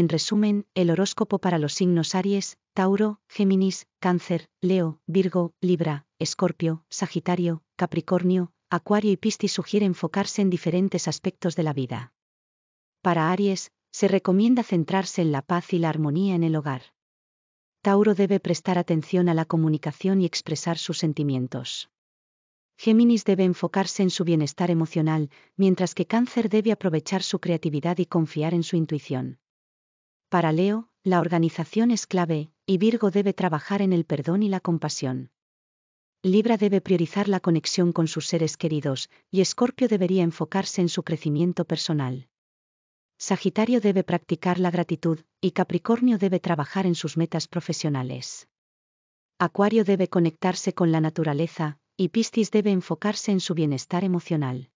En resumen, el horóscopo para los signos Aries, Tauro, Géminis, Cáncer, Leo, Virgo, Libra, Escorpio, Sagitario, Capricornio, Acuario y Piscis sugiere enfocarse en diferentes aspectos de la vida. Para Aries, se recomienda centrarse en la paz y la armonía en el hogar. Tauro debe prestar atención a la comunicación y expresar sus sentimientos. Géminis debe enfocarse en su bienestar emocional, mientras que Cáncer debe aprovechar su creatividad y confiar en su intuición. Para Leo, la organización es clave, y Virgo debe trabajar en el perdón y la compasión. Libra debe priorizar la conexión con sus seres queridos, y Escorpio debería enfocarse en su crecimiento personal. Sagitario debe practicar la gratitud, y Capricornio debe trabajar en sus metas profesionales. Acuario debe conectarse con la naturaleza, y Piscis debe enfocarse en su bienestar emocional.